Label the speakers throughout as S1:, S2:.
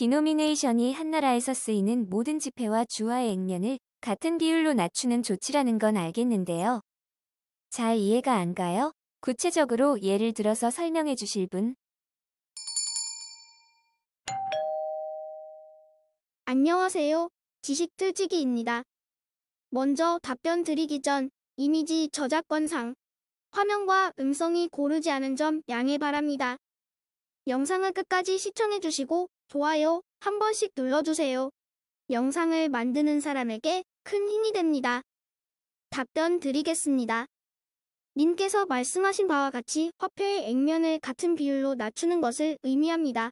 S1: 디노미네이션이 한나라에서 쓰이는 모든 지폐와 주화의 액면을 같은 비율로 낮추는 조치라는 건 알겠는데요. 잘 이해가 안 가요? 구체적으로 예를 들어서 설명해 주실 분? 안녕하세요.
S2: 지식틀지기입니다. 먼저 답변 드리기 전 이미지 저작권상 화면과 음성이 고르지 않은 점 양해 바랍니다. 영상을 끝까지 시청해주시고 좋아요 한 번씩 눌러주세요. 영상을 만드는 사람에게 큰 힘이 됩니다. 답변 드리겠습니다. 님께서 말씀하신 바와 같이 화폐의 액면을 같은 비율로 낮추는 것을 의미합니다.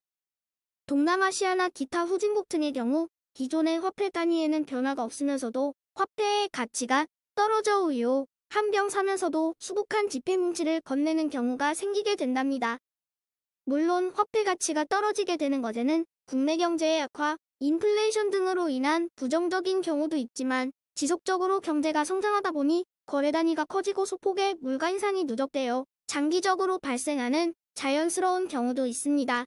S2: 동남아시아나 기타 후진국 등의 경우 기존의 화폐 단위에는 변화가 없으면서도 화폐의 가치가 떨어져 우요 한병 사면서도 수북한 지폐 뭉치를 건네는 경우가 생기게 된답니다. 물론 화폐 가치가 떨어지게 되는 것에는 국내 경제의 악화, 인플레이션 등으로 인한 부정적인 경우도 있지만 지속적으로 경제가 성장하다 보니 거래 단위가 커지고 소폭의 물가 인상이 누적되어 장기적으로 발생하는 자연스러운 경우도 있습니다.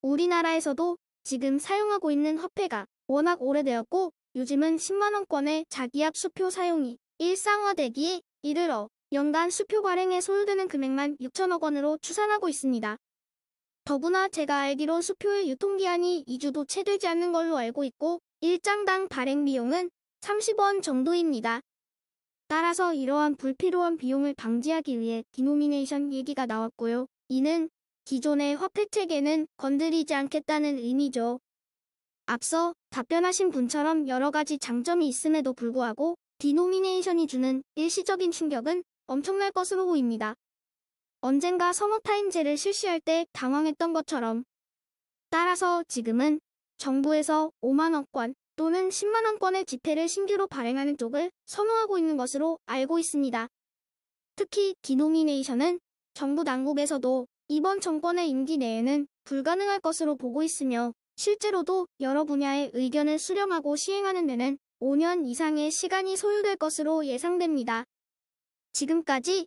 S2: 우리나라에서도 지금 사용하고 있는 화폐가 워낙 오래되었고 요즘은 10만원권의 자기압 수표 사용이 일상화되기에 이르러 연간 수표 발행에 소요되는 금액만 6천억 원으로 추산하고 있습니다. 더구나 제가 알기로 수표의 유통기한이 2주도 채 되지 않는 걸로 알고 있고 1장당 발행 비용은 30원 정도입니다. 따라서 이러한 불필요한 비용을 방지하기 위해 디노미네이션 얘기가 나왔고요. 이는 기존의 화폐체계는 건드리지 않겠다는 의미죠. 앞서 답변하신 분처럼 여러 가지 장점이 있음에도 불구하고 디노미네이션이 주는 일시적인 충격은 엄청날 것으로 보입니다. 언젠가 서머타임제를 실시할 때 당황했던 것처럼 따라서 지금은 정부에서 5만원권 또는 10만원권의 지폐를 신규로 발행하는 쪽을 선호하고 있는 것으로 알고 있습니다. 특히 디노미네이션은 정부 당국에서도 이번 정권의 임기 내에는 불가능할 것으로 보고 있으며 실제로도 여러 분야의 의견을 수렴하고 시행하는 데는 5년 이상의 시간이 소요될 것으로 예상됩니다. 지금까지